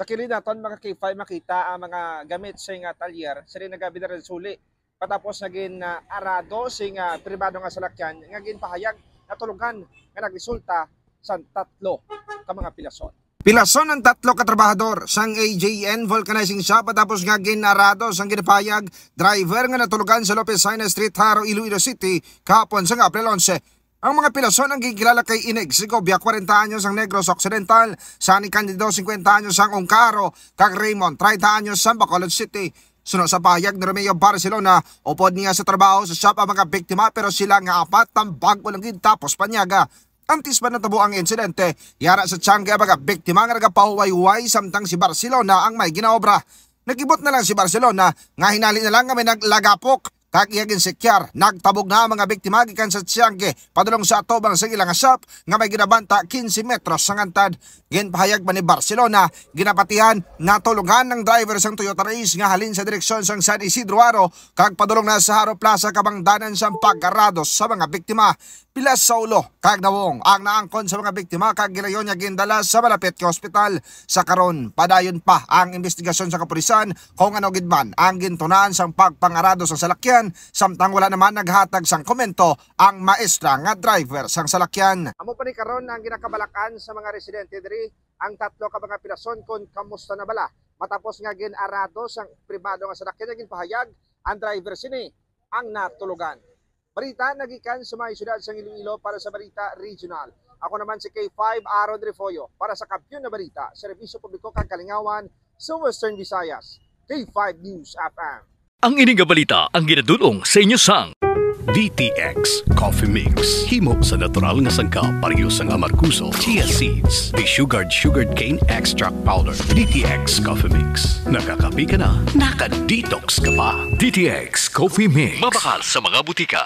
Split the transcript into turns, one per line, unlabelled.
Sa kilinaton mga K5 makita ang mga gamit sa nga talyer sa rin nagabida rin suli. Patapos naging uh, arado sa nga pribado nga salakyan nga pahayag na tulugan nga nagresulta sa tatlo ka mga pilason. Pilason ang tatlo ka trabahador sang AJN Vulcanizing Shop patapos nga ginarado sang ginapayag driver nga natulugan sa Lopez Sina Street Haro Iloilo City kapon sang April 11. Ang mga pilasyon ang gigilala kay Ineg Segovia, 40 anyos ang Negros Occidental, Sunny Candido, 50 anyos ang Ongcaro, Kag Raymond, 30 anyos ang Bacolod City. Sunod sa pahayag ni Romeo Barcelona, upod niya sa trabaho sa shop ang mga biktima pero sila nga apat ang bago lang tapos panyaga. Antis pa natabo ang insidente, yara sa tiyangga mga biktima nga nagapahuway-huway samtang si Barcelona ang may ginaobra. Nagibot na lang si Barcelona, nga hinali na lang kami naglagapok Kakiyagin si Kiar, nagtabog na mga biktima gikan sa Tsiangge, padulong sa atobang sa ilang asap nga may ginabanta 15 metros sa ngantad. Ginpahayag pa ni Barcelona, ginapatihan natulungan ng driver sang Toyota Race nga halin sa direksyon sang San Isidro Aro, kag padulong na sa Haro Plaza kabangdanan sang pagkarados sa mga biktima. Pilas sa ulo, kag nawong ang naangkon sa mga biktima kag gilayon niya gindala sa malapit ka hospital. Sa karon, padayon pa ang investigasyon sa kapulisan kung ano gidman ang gintunan sang pagpangarado sa salakyan salakyan samtang wala naman naghatag sang komento ang maestra nga driver sang salakyan. Amo pa ni karon ang ginakabalakan sa mga residente diri ang tatlo ka mga pirason kon kamusta na bala matapos nga ginarado sang pribado nga salakyan nga ginpahayag ang driver sini ang natulugan. Barita nagikan sa mga syudad sang Iloilo para sa Barita Regional. Ako naman si K5 Aaron Refoyo para sa Kampiyon na Balita, Serbisyo Publiko kang Kalingawan sa Western Visayas, K5 News FM.
Ang ining balita ang ginadulong sa inyo sang DTX Coffee Mix. Himo sa natural nga sangka pareho sang nga markuso, chia seeds, the sugared sugared cane extract powder, DTX Coffee Mix. Nakakapi ka na, Nakadetox ka pa. DTX Coffee Mix. Mabakal sa mga butika.